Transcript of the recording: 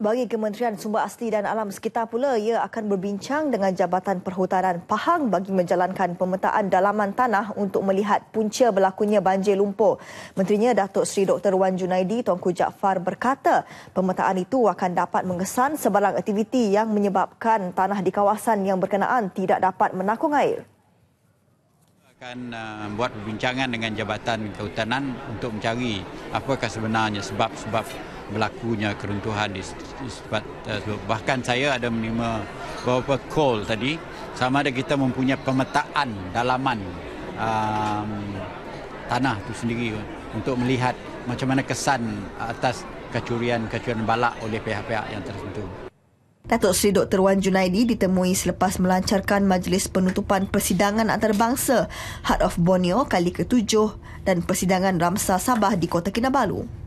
Bagi Kementerian Sumber Asli dan Alam Sekitar pula, ia akan berbincang dengan Jabatan Perhutanan Pahang bagi menjalankan pemetaan dalaman tanah untuk melihat punca berlakunya banjir lumpur. Menterinya Datuk Seri Dr. Wan Junaidi Tuanku Jaafar berkata, pemetaan itu akan dapat mengesan sebarang aktiviti yang menyebabkan tanah di kawasan yang berkenaan tidak dapat menakung air akan uh, buat perbincangan dengan jabatan kehutanan untuk mencari apakah sebenarnya sebab-sebab berlakunya keruntuhan di eh, sebab bahkan saya ada menerima beberapa call tadi sama ada kita mempunyai pemetaan dalaman um, tanah itu sendiri untuk melihat macam mana kesan atas kecurian-kecurian balak oleh pihak-pihak yang tertentu. Datuk Seri Dr. Wan Junaidi ditemui selepas melancarkan majlis penutupan persidangan antarabangsa Heart of Borneo kali ke-7 dan persidangan Ramsar Sabah di Kota Kinabalu.